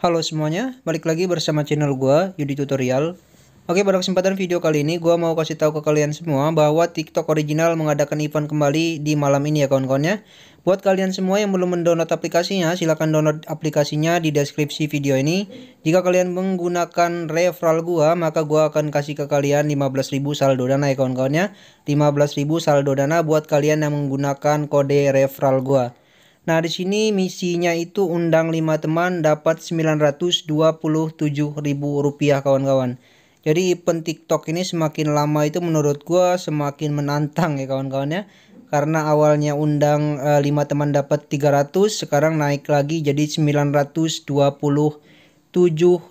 Halo semuanya, balik lagi bersama channel gua Yudi Tutorial. Oke, pada kesempatan video kali ini gua mau kasih tahu ke kalian semua bahwa TikTok original mengadakan event kembali di malam ini ya kawan-kawannya. Buat kalian semua yang belum mendownload aplikasinya, silahkan download aplikasinya di deskripsi video ini. Jika kalian menggunakan referral gua, maka gua akan kasih ke kalian 15.000 saldo dana ya kawan-kawannya. 15.000 saldo dana buat kalian yang menggunakan kode referral gua. Nah, di sini misinya itu undang 5 teman dapat rp rupiah kawan-kawan. Jadi event TikTok ini semakin lama itu menurut gua semakin menantang ya kawan kawannya Karena awalnya undang e, eh, 5 teman dapat 300, sekarang naik lagi jadi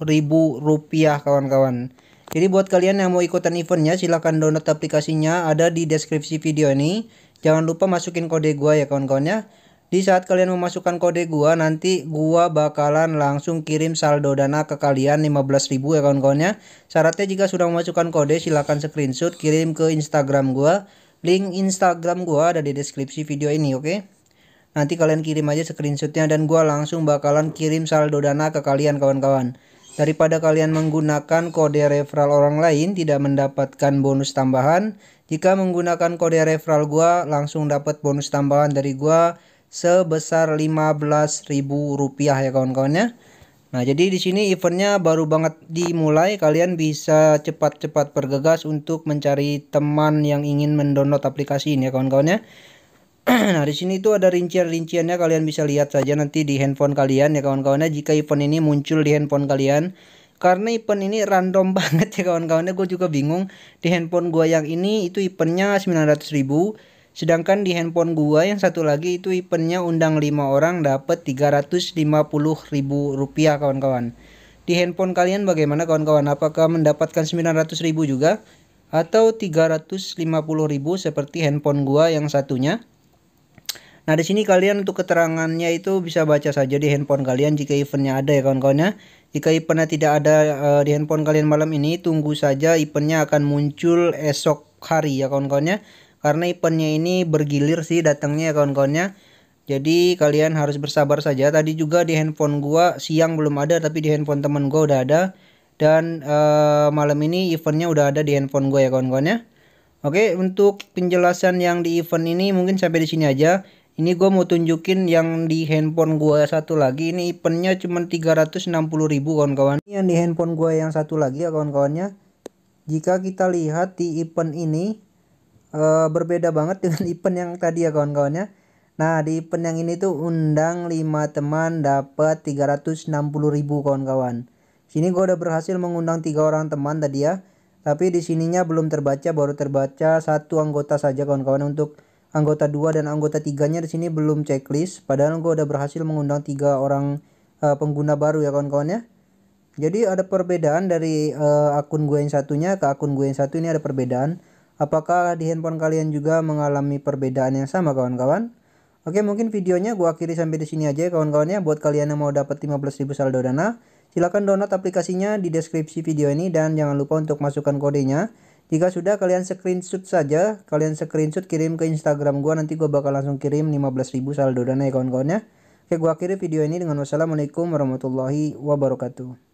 rp rupiah kawan-kawan. Jadi buat kalian yang mau ikutan eventnya silahkan download aplikasinya ada di deskripsi video ini. Jangan lupa masukin kode gua ya kawan kawannya di saat kalian memasukkan kode gua nanti gua bakalan langsung kirim saldo dana ke kalian 15.000 ya kawan kawannya Syaratnya jika sudah memasukkan kode silahkan screenshot kirim ke Instagram gua. Link Instagram gua ada di deskripsi video ini oke. Okay? Nanti kalian kirim aja screenshotnya dan gua langsung bakalan kirim saldo dana ke kalian kawan-kawan. Daripada kalian menggunakan kode referral orang lain tidak mendapatkan bonus tambahan. Jika menggunakan kode referral gua langsung dapat bonus tambahan dari gua sebesar Rp15.000 ya kawan-kawan ya. Nah, jadi di sini eventnya baru banget dimulai. Kalian bisa cepat-cepat bergegas untuk mencari teman yang ingin mendownload aplikasi ini ya kawan-kawan ya. nah, di sini itu ada rincian-rinciannya kalian bisa lihat saja nanti di handphone kalian ya kawan-kawan ya jika event ini muncul di handphone kalian. Karena event ini random banget ya kawan-kawannya, gue juga bingung. Di handphone gue yang ini itu eventnya 900 ribu Sedangkan di handphone gua yang satu lagi itu eventnya undang 5 orang dapat 350 ribu rupiah kawan-kawan. Di handphone kalian bagaimana kawan-kawan? Apakah mendapatkan 900 ribu juga? Atau 350 ribu seperti handphone gua yang satunya? Nah di sini kalian untuk keterangannya itu bisa baca saja di handphone kalian jika eventnya ada ya kawan-kawannya. Jika eventnya tidak ada uh, di handphone kalian malam ini, tunggu saja eventnya akan muncul esok hari ya kawan-kawannya karena eventnya ini bergilir sih datangnya ya kawan-kawannya jadi kalian harus bersabar saja tadi juga di handphone gua siang belum ada tapi di handphone temen gua udah ada dan uh, malam ini eventnya udah ada di handphone gua ya kawan-kawannya Oke untuk penjelasan yang di event ini mungkin sampai di sini aja ini gua mau tunjukin yang di handphone gue satu lagi ini eventnya cuma 360.000 kawan-kawan yang di handphone gua yang satu lagi ya kawan-kawannya jika kita lihat di event ini uh, berbeda banget dengan event yang tadi ya kawan-kawannya. Nah, di event yang ini tuh undang 5 teman dapat ribu kawan-kawan. Sini gua udah berhasil mengundang tiga orang teman tadi ya. Tapi di sininya belum terbaca, baru terbaca satu anggota saja kawan-kawan untuk anggota 2 dan anggota 3-nya di sini belum checklist. Padahal gua udah berhasil mengundang tiga orang uh, pengguna baru ya kawan-kawannya. Jadi ada perbedaan dari uh, akun gue yang satunya ke akun gue yang satu ini ada perbedaan Apakah di handphone kalian juga mengalami perbedaan yang sama kawan-kawan? Oke, mungkin videonya gua akhiri sampai di sini aja ya kawan kawannya Buat kalian yang mau dapat 15.000 saldo Dana, silakan download aplikasinya di deskripsi video ini dan jangan lupa untuk masukkan kodenya. Jika sudah kalian screenshot saja, kalian screenshot kirim ke Instagram gua nanti gua bakal langsung kirim 15.000 saldo Dana ya kawan kawannya Oke, gua akhiri video ini dengan wassalamualaikum warahmatullahi wabarakatuh.